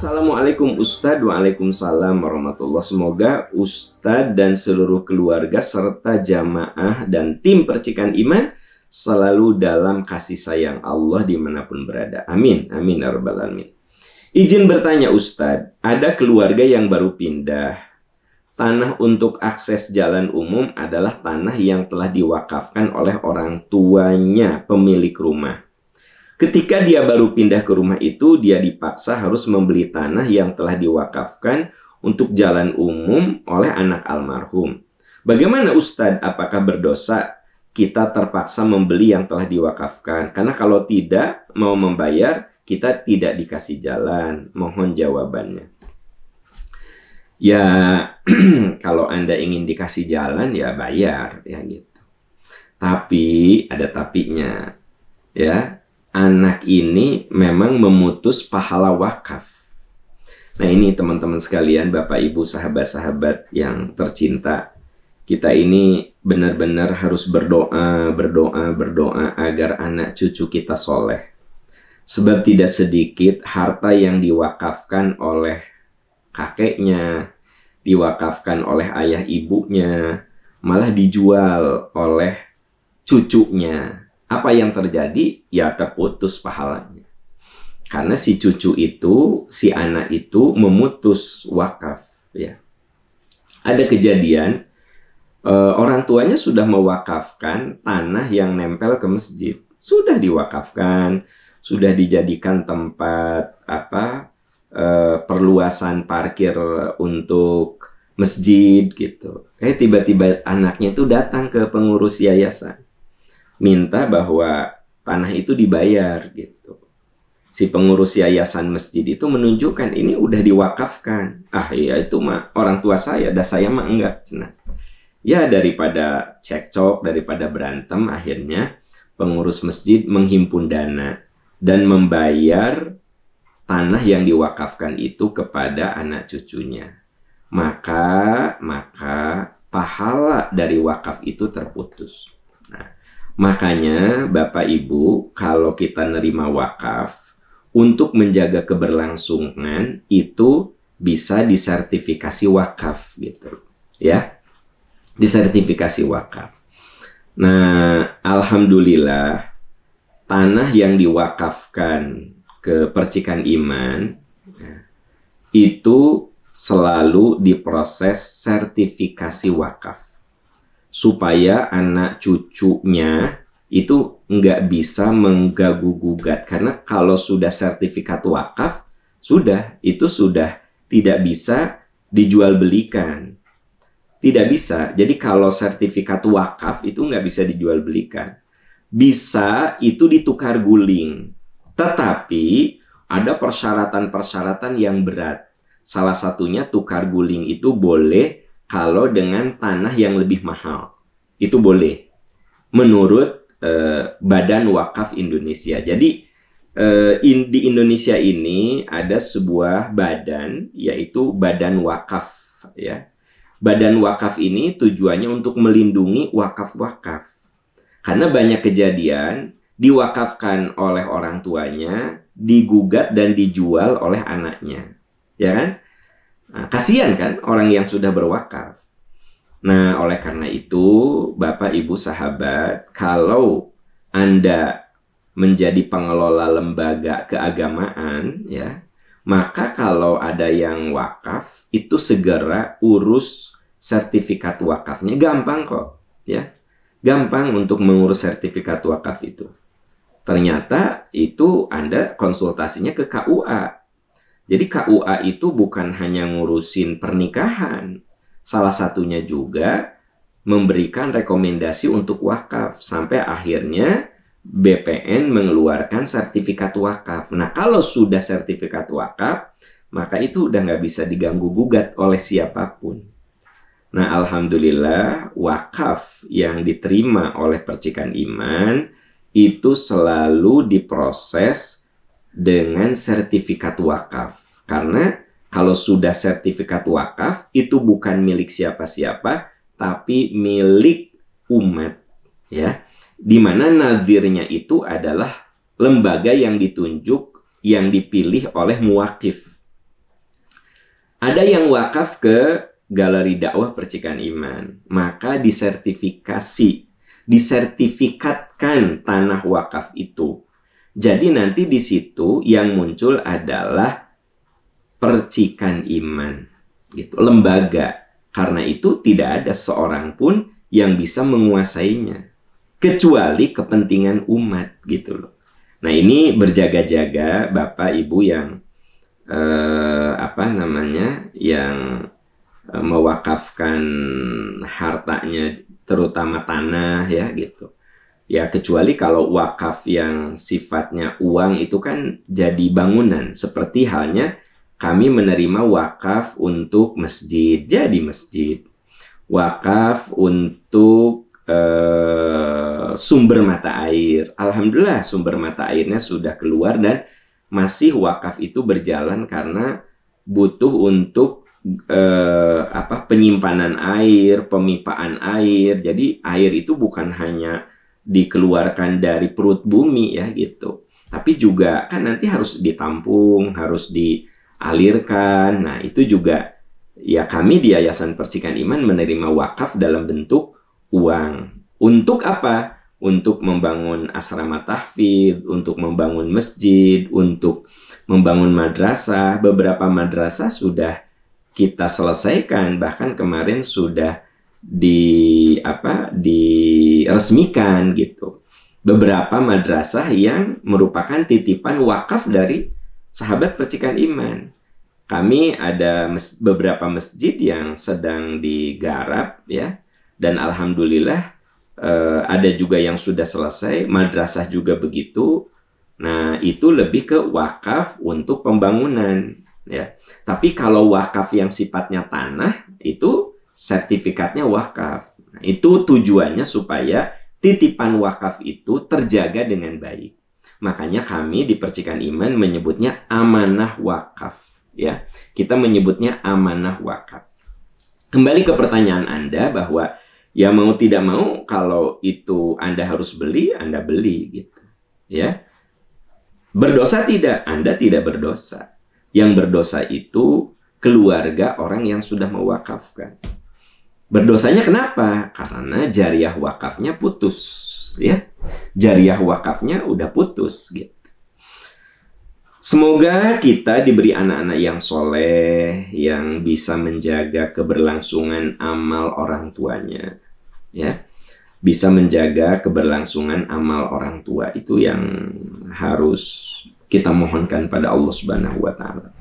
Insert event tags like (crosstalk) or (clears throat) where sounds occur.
Assalamualaikum Ustadz, Waalaikumsalam warahmatullah. Semoga Ustadz dan seluruh keluarga serta jamaah dan tim percikan iman selalu dalam kasih sayang Allah dimanapun berada. Amin, amin, arbal ya alamin. Izin bertanya Ustadz, ada keluarga yang baru pindah. Tanah untuk akses jalan umum adalah tanah yang telah diwakafkan oleh orang tuanya, pemilik rumah Ketika dia baru pindah ke rumah itu, dia dipaksa harus membeli tanah yang telah diwakafkan untuk jalan umum oleh anak almarhum. Bagaimana Ustadz, apakah berdosa kita terpaksa membeli yang telah diwakafkan? Karena kalau tidak mau membayar, kita tidak dikasih jalan. Mohon jawabannya. Ya, (clears throat) kalau Anda ingin dikasih jalan ya bayar ya gitu. Tapi ada tapinya. Ya, anak ini memang memutus pahala wakaf. Nah ini teman-teman sekalian, Bapak Ibu, sahabat-sahabat yang tercinta, kita ini benar-benar harus berdoa, berdoa, berdoa agar anak cucu kita soleh. Sebab tidak sedikit harta yang diwakafkan oleh kakeknya, diwakafkan oleh ayah ibunya, malah dijual oleh cucunya apa yang terjadi? Ya terputus pahalanya. Karena si cucu itu, si anak itu memutus wakaf. Ya. Ada kejadian, eh, orang tuanya sudah mewakafkan tanah yang nempel ke masjid. Sudah diwakafkan, sudah dijadikan tempat apa eh, perluasan parkir untuk masjid gitu. Eh tiba-tiba anaknya itu datang ke pengurus yayasan minta bahwa tanah itu dibayar gitu. Si pengurus yayasan masjid itu menunjukkan ini udah diwakafkan. Ah iya itu mah orang tua saya, dah saya mah enggak. Nah, ya daripada cekcok, daripada berantem akhirnya pengurus masjid menghimpun dana dan membayar tanah yang diwakafkan itu kepada anak cucunya. Maka maka pahala dari wakaf itu terputus. Nah, Makanya Bapak Ibu, kalau kita nerima wakaf, untuk menjaga keberlangsungan itu bisa disertifikasi wakaf gitu ya disertifikasi wakaf nah alhamdulillah tanah yang diwakafkan ke percikan iman itu selalu diproses sertifikasi wakaf supaya anak cucunya itu nggak bisa menggagu gugat karena kalau sudah sertifikat wakaf sudah itu sudah tidak bisa dijual belikan tidak bisa jadi kalau sertifikat wakaf itu nggak bisa dijual belikan bisa itu ditukar guling tetapi ada persyaratan-persyaratan yang berat salah satunya tukar guling itu boleh kalau dengan tanah yang lebih mahal. Itu boleh. Menurut eh, Badan Wakaf Indonesia. Jadi eh, in, di Indonesia ini ada sebuah badan yaitu Badan Wakaf ya. Badan Wakaf ini tujuannya untuk melindungi wakaf-wakaf. Karena banyak kejadian diwakafkan oleh orang tuanya, digugat dan dijual oleh anaknya. Ya kan? Nah, kasihan kan orang yang sudah berwakaf. Nah, oleh karena itu, Bapak Ibu sahabat, kalau Anda menjadi pengelola lembaga keagamaan ya, maka kalau ada yang wakaf itu segera urus sertifikat wakafnya. Gampang kok, ya. Gampang untuk mengurus sertifikat wakaf itu. Ternyata itu Anda konsultasinya ke KUA jadi KUA itu bukan hanya ngurusin pernikahan, salah satunya juga memberikan rekomendasi untuk wakaf sampai akhirnya BPN mengeluarkan sertifikat wakaf. Nah kalau sudah sertifikat wakaf, maka itu udah nggak bisa diganggu gugat oleh siapapun. Nah alhamdulillah wakaf yang diterima oleh percikan iman itu selalu diproses dengan sertifikat wakaf. Karena kalau sudah sertifikat wakaf itu bukan milik siapa-siapa tapi milik umat ya. Di mana nazirnya itu adalah lembaga yang ditunjuk yang dipilih oleh muwakif. Ada yang wakaf ke galeri dakwah percikan iman, maka disertifikasi, disertifikatkan tanah wakaf itu. Jadi nanti di situ yang muncul adalah percikan iman gitu lembaga karena itu tidak ada seorang pun yang bisa menguasainya kecuali kepentingan umat gitu loh nah ini berjaga-jaga bapak ibu yang eh, apa namanya yang eh, mewakafkan hartanya terutama tanah ya gitu ya kecuali kalau wakaf yang sifatnya uang itu kan jadi bangunan seperti halnya kami menerima wakaf untuk masjid jadi masjid wakaf untuk eh, sumber mata air alhamdulillah sumber mata airnya sudah keluar dan masih wakaf itu berjalan karena butuh untuk eh, apa penyimpanan air pemipaan air jadi air itu bukan hanya dikeluarkan dari perut bumi ya gitu tapi juga kan nanti harus ditampung harus di alirkan. Nah, itu juga ya kami di Yayasan Percikan Iman menerima wakaf dalam bentuk uang. Untuk apa? Untuk membangun asrama tahfid, untuk membangun masjid, untuk membangun madrasah. Beberapa madrasah sudah kita selesaikan, bahkan kemarin sudah di apa diresmikan gitu. Beberapa madrasah yang merupakan titipan wakaf dari sahabat percikan iman. Kami ada mes beberapa masjid yang sedang digarap ya dan alhamdulillah eh, ada juga yang sudah selesai, madrasah juga begitu. Nah, itu lebih ke wakaf untuk pembangunan ya. Tapi kalau wakaf yang sifatnya tanah itu sertifikatnya wakaf. Nah, itu tujuannya supaya titipan wakaf itu terjaga dengan baik. Makanya kami di percikan iman menyebutnya amanah wakaf. Ya, kita menyebutnya amanah wakaf. Kembali ke pertanyaan Anda bahwa ya mau tidak mau kalau itu Anda harus beli, Anda beli gitu. Ya. Berdosa tidak? Anda tidak berdosa. Yang berdosa itu keluarga orang yang sudah mewakafkan. Berdosanya kenapa? Karena jariah wakafnya putus, ya. Jariah wakafnya udah putus gitu. Semoga kita diberi anak-anak yang soleh, yang bisa menjaga keberlangsungan amal orang tuanya. Ya, bisa menjaga keberlangsungan amal orang tua itu yang harus kita mohonkan pada Allah Subhanahu wa Ta'ala.